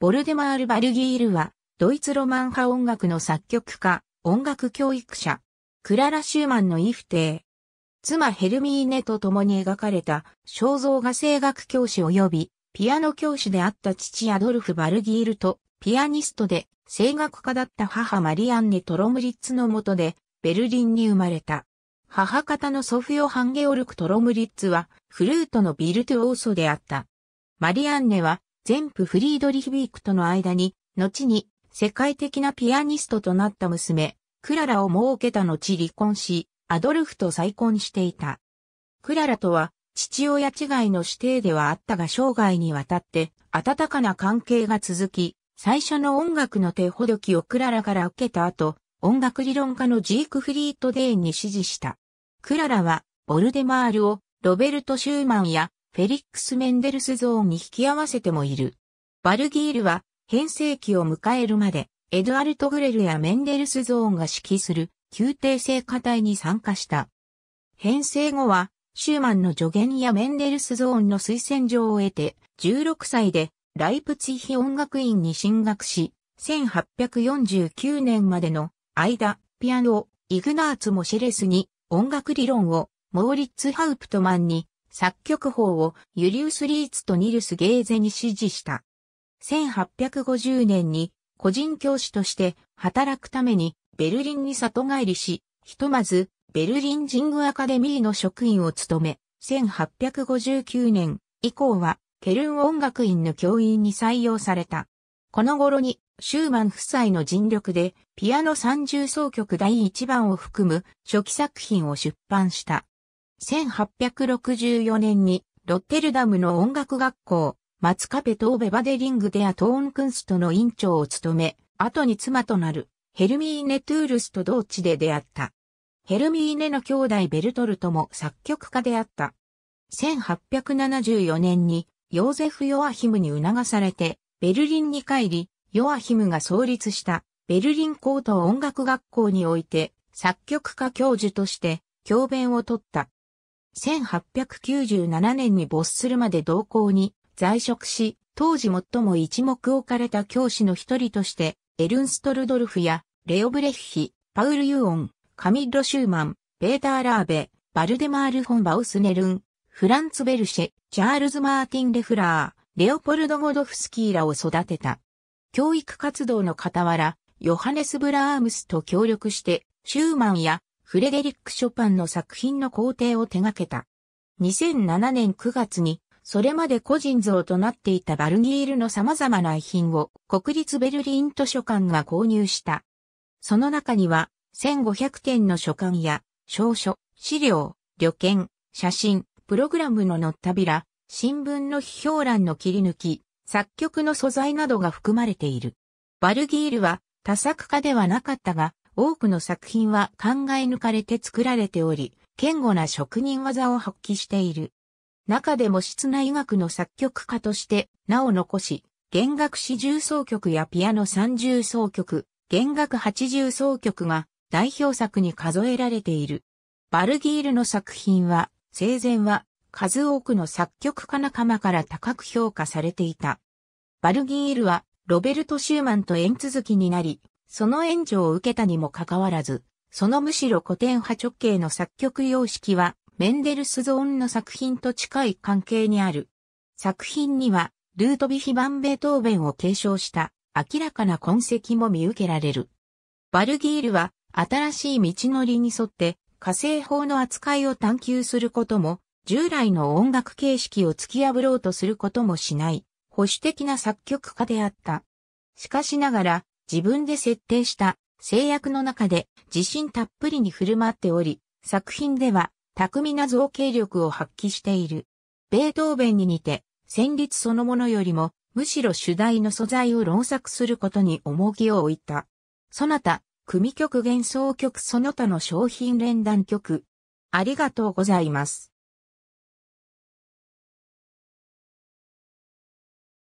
ボルデマール・バルギールは、ドイツロマン派音楽の作曲家、音楽教育者、クララ・シューマンのイフテー、妻ヘルミーネと共に描かれた肖像画声楽教師及びピアノ教師であった父アドルフ・バルギールとピアニストで声楽家だった母マリアンネ・トロムリッツの下でベルリンに生まれた。母方のソフィオ・ハンゲオルク・トロムリッツはフルートのビルトゥオーソであった。マリアンネは全部フリードリヒビークとの間に、後に世界的なピアニストとなった娘、クララを設けた後離婚し、アドルフと再婚していた。クララとは父親違いの指定ではあったが生涯にわたって温かな関係が続き、最初の音楽の手ほどきをクララから受けた後、音楽理論家のジークフリート・デーンに指示した。クララは、ボルデマールをロベルト・シューマンやフェリックス・メンデルス像に引き合わせてもいる。バルギールは変成期を迎えるまで、エドアルト・グレルやメンデルス像が指揮する宮廷聖歌隊に参加した。編成後は、シューマンの助言やメンデルスゾーンの推薦状を得て、16歳でライプツィヒ音楽院に進学し、1849年までの間、ピアノをイグナーツ・モシェレスに音楽理論をモーリッツ・ハウプトマンに作曲法をユリウス・リーツとニルス・ゲーゼに指示した。1850年に個人教師として働くためにベルリンに里帰りし、ひとまずベルリン神宮アカデミーの職員を務め、1859年以降はケルン音楽院の教員に採用された。この頃にシューマン夫妻の尽力でピアノ三重奏曲第一番を含む初期作品を出版した。1864年にロッテルダムの音楽学校、マツカペトーベバデリングデアトーンクンストの院長を務め、後に妻となるヘルミーネ・トゥールスと同地で出会った。ヘルミーネの兄弟ベルトルトも作曲家であった。1874年にヨーゼフ・ヨアヒムに促されてベルリンに帰り、ヨアヒムが創立したベルリン高等音楽学校において作曲家教授として教鞭を取った。1897年に没するまで同校に在職し、当時最も一目置かれた教師の一人として、エルンストルドルフや、レオブレッヒ、パウル・ユーオン、カミッロ・シューマン、ペーター・ラーベ、バルデマール・フォン・バウスネルン、フランツ・ベルシェ、チャールズ・マーティン・レフラー、レオポルド・ゴドフスキーらを育てた。教育活動の傍ら、ヨハネス・ブラームスと協力して、シューマンやフレデリック・ショパンの作品の工程を手掛けた。2007年9月に、それまで個人像となっていたバルニールの様々な遺品を国立ベルリン図書館が購入した。その中には、1500点の書簡や、証書、資料、旅券、写真、プログラムの載ったビラ、新聞の批評欄の切り抜き、作曲の素材などが含まれている。バルギールは多作家ではなかったが、多くの作品は考え抜かれて作られており、堅固な職人技を発揮している。中でも室内楽の作曲家として名を残し、弦楽四重奏曲やピアノ三重奏曲、弦楽八重奏曲が代表作に数えられている。バルギールの作品は、生前は数多くの作曲家仲間から高く評価されていた。バルギールはロベルト・シューマンと縁続きになり、その援助を受けたにもかかわらず、そのむしろ古典派直系の作曲様式は、メンデルスゾーンの作品と近い関係にある。作品には、ルートビヒンベートーベンを継承した明らかな痕跡も見受けられる。バルギールは新しい道のりに沿って火星法の扱いを探求することも、従来の音楽形式を突き破ろうとすることもしない、保守的な作曲家であった。しかしながら、自分で設定した制約の中で自信たっぷりに振る舞っており、作品では巧みな造形力を発揮している。ベートーベンに似て、旋律そのものよりも、むしろ主題の素材を論作することに重きを置いた。そなた、組曲幻想曲その他の商品連弾曲。ありがとうございます。